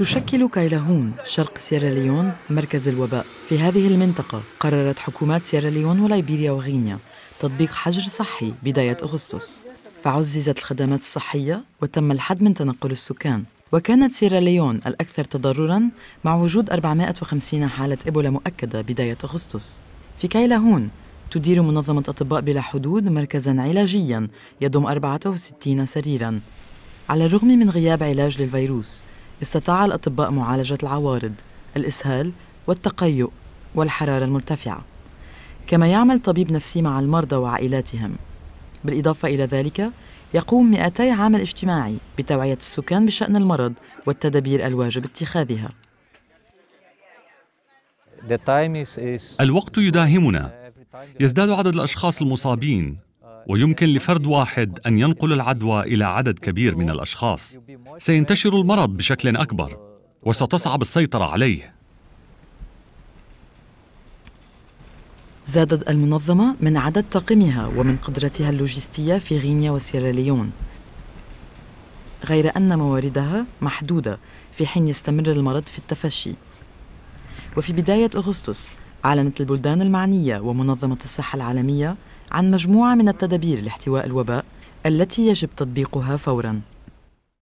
تشكل كايلاهون شرق سيراليون مركز الوباء في هذه المنطقة قررت حكومات سيراليون وليبيريا وغينيا تطبيق حجر صحي بداية أغسطس فعززت الخدمات الصحية وتم الحد من تنقل السكان وكانت سيراليون الأكثر تضرراً مع وجود 450 حالة إبولا مؤكدة بداية أغسطس في كايلاهون تدير منظمة أطباء بلا حدود مركزاً علاجياً يضم 64 سريراً على الرغم من غياب علاج للفيروس استطاع الأطباء معالجة العوارض الإسهال والتقيؤ والحرارة المرتفعة كما يعمل طبيب نفسي مع المرضى وعائلاتهم بالإضافة إلى ذلك يقوم 200 عامل اجتماعي بتوعية السكان بشأن المرض والتدابير الواجب اتخاذها الوقت يداهمنا يزداد عدد الأشخاص المصابين ويمكن لفرد واحد ان ينقل العدوى الى عدد كبير من الاشخاص سينتشر المرض بشكل اكبر وستصعب السيطره عليه زادت المنظمه من عدد طاقمها ومن قدرتها اللوجستيه في غينيا وسيراليون غير ان مواردها محدوده في حين يستمر المرض في التفشي وفي بدايه اغسطس اعلنت البلدان المعنيه ومنظمه الصحه العالميه عن مجموعة من التدابير لاحتواء الوباء التي يجب تطبيقها فوراً